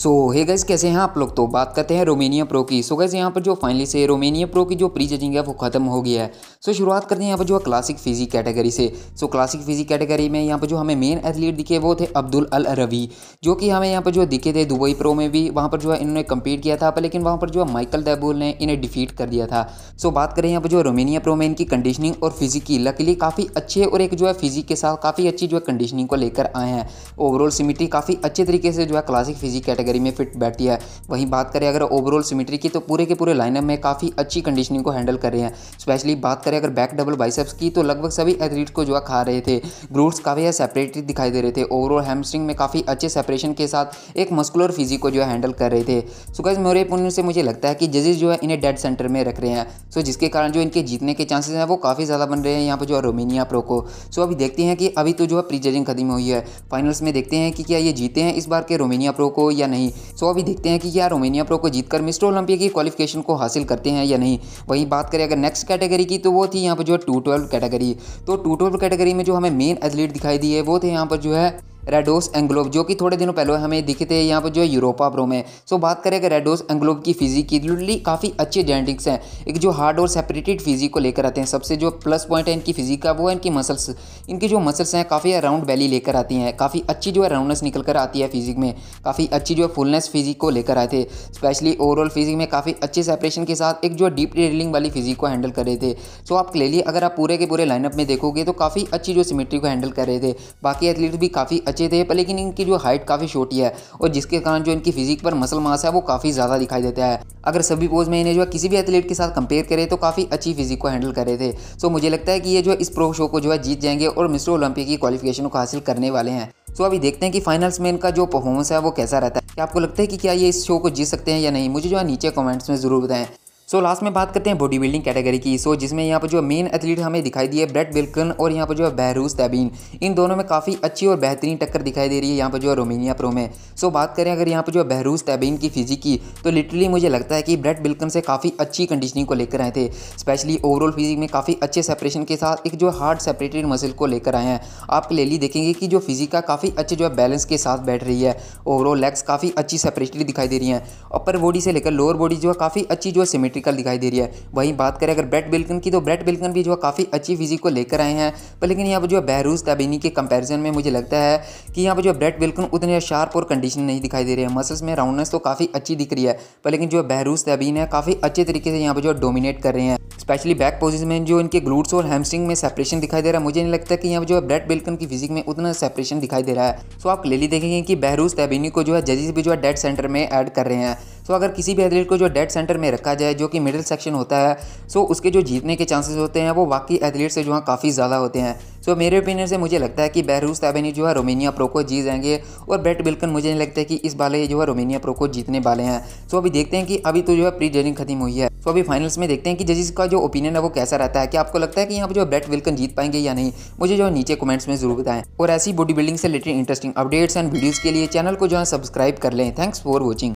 सो हे gas कैसे हैं आप लोग तो बात करते हैं रोमेनिया प्रो की सो गैस यहाँ पर जो फाइनली से रोमेनिया प्रो की जो प्री जजिंग है वो खत्म हो गया है सो so, शुरुआत करते हैं यहाँ पर जो है क्लासिक फिजिक कैटेगरी से सो क्लासिक फिजिक कैटेगरी में यहाँ पर जो हमें मेन एथलीट दिखे वो थे अब्दुल अल रवि जो कि हमें यहाँ पर जो दिखे थे दुबई प्रो में भी वहाँ पर जो है इन्होंने कम्पीट किया था पर लेकिन वहाँ पर जो है माइकल दैबुल ने इन्हें डिफीट कर दिया था सो बात करें यहाँ पर जो रोमेनिया प्रो में इनकी कंडीशनिंग और फिजिक की लकली काफ़ी अच्छे और एक जो है फिजिक के साथ काफ़ी अच्छी जो है कंडीशनिंग को लेकर आए हैं ओवरऑल सिमिट्री काफ़ी अच्छे तरीके से जो है क्लासिक फिजिक कैटेगरी कैटेगरी में फिट बैठी है वहीं बात करें अगर ओवरऑल सिमिट्री की तो पूरे के पूरे लाइनअप में काफ़ी अच्छी कंडीशनिंग को हैंडल कर रहे हैं स्पेशली बात करें अगर बैक डबल बाइसेप्स की तो लगभग सभी एथलीट को जो है खा रहे थे ग्रूट्स काफ़ी सेपरेटली दिखाई दे रहे थे ओवरऑल हैमस्ट्रिंग में काफ़ी अच्छे सेपरेशन के साथ एक मस्कुलर फिजिक को जो है हैंडल कर रहे थे सो गाइज मेरे पुण्य से मुझे लगता है कि जजेस जो है इन्हें डेड सेंटर में रख रहे हैं सो जिसके कारण जो इनके जीतने के चांसेस हैं वो काफ़ी ज़्यादा बन रहे हैं यहाँ पर जो है रोमेनिया प्रो को सो अभी देखते हैं कि अभी तो जो है प्री जजिंग खत्म हुई है फाइनल्स में देखते हैं कि क्या ये जीते हैं इस बार के रोमेनिया प्रो को या नहीं नहीं सो अभी देखते हैं कि क्या रोमेनिया प्रो को जीतकर मिस्टर ओलंपिया की क्वालिफिकेशन को हासिल करते हैं या नहीं वहीं बात करें अगर नेक्स्ट कैटेगरी की तो वो थी यहाँ पर जो है टू कैटेगरी तो टू कैटेगरी में जो हमें मेन एथलीट दिखाई दी है वो थे यहाँ पर जो है रेडोस एंग्लोब जो कि थोड़े दिनों पहले हमें दिखे थे यहाँ पर जो है यूरोपा प्रो में सो बात करें अगर रेडोस एंग्लोब की फिजिकली काफ़ी अच्छे जेनेटिक्स हैं एक जो हार्ड और सेपरेटेड फिजिक को लेकर आते हैं सबसे जो प्लस पॉइंट है इनकी फिजिक का वो है इनकी मसल्स इनकी जो मसल्स हैं काफ़ी राउंड वैली लेकर आती हैं काफ़ी अच्छी जो है राउंडनेस निकल कर आती है फिजिक में काफ़ी अच्छी जो है फुलनेस फिजिक को लेकर आए थे स्पेशली ओवरऑल फिजिक में काफ़ी अच्छे सेपरेशन के साथ एक जो डीप डिटेलिंग वाली फिजिक को हैंडल कर रहे थे सो आप क्लियरली अगर आप पूरे के पूरे लाइनअप में देखोगे तो काफ़ी अच्छी जो सिमेट्री को हैंडल कर रहे थे बाकी एथलीट भी काफ़ी कच्चे थे पर लेकिन इनकी जो हाइट काफ़ी छोटी है और जिसके कारण जो इनकी फिजिक पर मसल मास है वो काफ़ी ज़्यादा दिखाई देता है अगर सभी पोज में इन्हें जो है किसी भी एथलीट के साथ कंपेयर करें तो काफ़ी अच्छी फिजिक को हैंडल कर रहे थे सो मुझे लगता है कि ये जो इस प्रो शो को जो है जीत जाएंगे और मिस्टर ओलंपिक की क्वालिफिकेशन को हासिल करने वाले हैं सो अभी देखते हैं कि फाइनल्स में इनका जो परफॉर्मेंस है वो कैसा रहता है क्या आपको लगता है कि क्या ये इस शो को जीत सकते हैं या नहीं मुझे जो है नीचे कॉमेंट्स में ज़रूर बताएं सो so, लास्ट में बात करते हैं बॉडी बिल्डिंग कैटेगरी की सो so, जिसमें यहाँ पर जो मेन एथलीट हमें दिखाई दी है बिल्कन और यहाँ पर जो है बहरूस तैबीन इन दोनों में काफ़ी अच्छी और बेहतरीन टक्कर दिखाई दे रही है यहाँ पर जो है रोमेनिया प्रो में सो so, बात करें अगर यहाँ पर जो है बहरूस तैबीन की फिजिक की तो लिटरली मुझे लगता है कि ब्रेड बिल्कन से काफ़ी अच्छी कंडीशनिंग को लेकर आए थे स्पेशली ओवरऑल फिजिक में काफ़ी अच्छे सेपरेशन के साथ एक जो हार्ड सेपरेटेड मसल को लेकर आए हैं आप क्लियरली देखेंगे कि जो फिजिक का काफ़ी अच्छे जो है बैलेंस के साथ बैठ रही है ओवरऑल लेग्स काफ़ी अच्छी सेपरेटली दिखाई दे रही है अपर बॉडी से लेकर लोअर बॉडी जो है काफ़ी अच्छी जो है सिमेट्री सिमेट्रिकल दिखाई दे रही है वहीं बात करें अगर ब्रेट बिल्कन की तो ब्रेट बिल्कन भी जो है काफ़ी अच्छी फिजिक को लेकर आए हैं पर लेकिन यहाँ पर जो है बहरूज तबीनी के कंपेरिजन में मुझे लगता है कि यहाँ पर जो है ब्रेट बिल्कन उतने शार्प और कंडीशन नहीं दिखाई दे रही है मसल्स में राउंडनेस तो काफ़ी अच्छी दिख रही है पर लेकिन जो है बहरूज तबीन है काफ़ी अच्छे तरीके से यहाँ पर जो है डोमिनेट कर रहे हैं स्पेशली बैक पोजिशन में जो इनके ग्लूट्स और हैमस्ट्रिंग में सेपरेशन दिखाई दे रहा है मुझे नहीं लगता कि यहाँ पर जो है ब्रेट बिल्कन की फिजिक में उतना सेपरेशन दिखाई दे रहा है सो आप क्लियरली देखेंगे कि बहरूज तबीनी को जो है जजिस भी जो है डेड सेंटर में ऐड कर रहे हैं सो तो अगर किसी भी एथलीट को जो डेड सेंटर में रखा जाए जो कि मिडिल सेक्शन होता है सो उसके जो जीतने के चांसेस होते हैं वो बाकी एथलीट से जो है काफ़ी ज़्यादा होते हैं सो मेरे ओपिनियन से मुझे लगता है कि बहरूस ताबेनी जो है रोमानिया प्रो को जीत जाएंगे और ब्रेट बिल्कन मुझे नहीं लगता कि इस बाले जो है रोमानिया प्रो को जीतने वाले हैं सो अभी देखते हैं कि अभी तो जो है प्री जजिंग खत्म हुई है तो अभी फाइनल्स में देखते हैं कि जजिस का जो ओपिनियन है वो कैसा रहता है कि आपको लगता है कि यहाँ पर जो ब्रेट विल्कन जीत पाएंगे या नहीं मुझे जो नीचे कमेंट्स में जरूर बताएं और ऐसी बॉडी बिल्डिंग से related interesting updates and videos के लिए चैनल को जो है सब्सक्राइब कर लें थैंक्स फॉर वॉचिंग